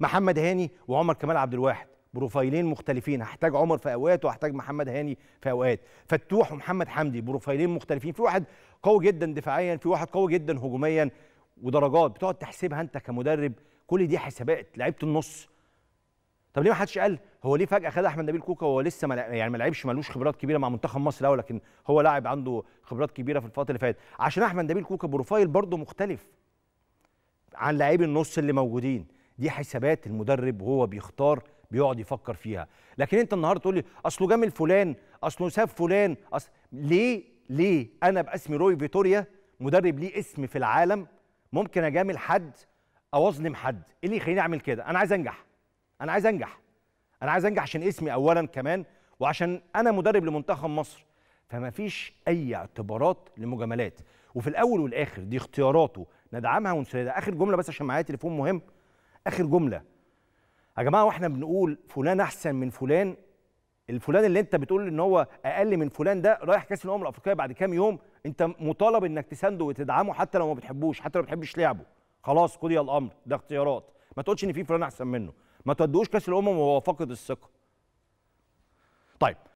محمد هاني وعمر كمال عبد الواحد بروفايلين مختلفين هحتاج عمر في اوقات وهحتاج محمد هاني في اوقات فتوح ومحمد حمدي بروفايلين مختلفين في واحد قوي جدا دفاعيا في واحد قوي جدا هجوميا ودرجات بتقعد تحسبها انت كمدرب كل دي حسابات لعيبه النص طب ليه ما حدش قال هو ليه فجاه خد احمد نبيل كوكا وهو لسه ملع... يعني ما لعبش ملوش خبرات كبيره مع منتخب مصر الاول لكن هو لاعب عنده خبرات كبيره في الفتره اللي فاتت عشان احمد نبيل كوكا بروفايل برضه مختلف عن لاعبي النص اللي موجودين دي حسابات المدرب وهو بيختار بيقعد يفكر فيها لكن انت النهارده تقول لي اصله جامل فلان اصله ساب فلان أصل... ليه ليه انا باسمي روي فيتوريا مدرب ليه اسم في العالم ممكن اجامل حد او اظلم حد ايه اللي يخليني اعمل كده انا عايز انجح انا عايز انجح انا عايز انجح عشان اسمي اولا كمان وعشان انا مدرب لمنتخب مصر فما فيش اي اعتبارات لمجاملات وفي الاول والاخر دي اختياراته ندعمها ونسندها اخر جمله بس عشان معايا تليفون مهم اخر جمله يا جماعه واحنا بنقول فلان احسن من فلان الفلان اللي انت بتقول ان هو اقل من فلان ده رايح كاس الامم الافريقيه بعد كام يوم انت مطالب انك تسانده وتدعمه حتى لو ما بتحبوش حتى لو ما بتحبش لعبه خلاص قضي الامر ده اختيارات ما تقولش ان في فلان احسن منه ما تودوش كاس الامم وهو فاقد الثقه طيب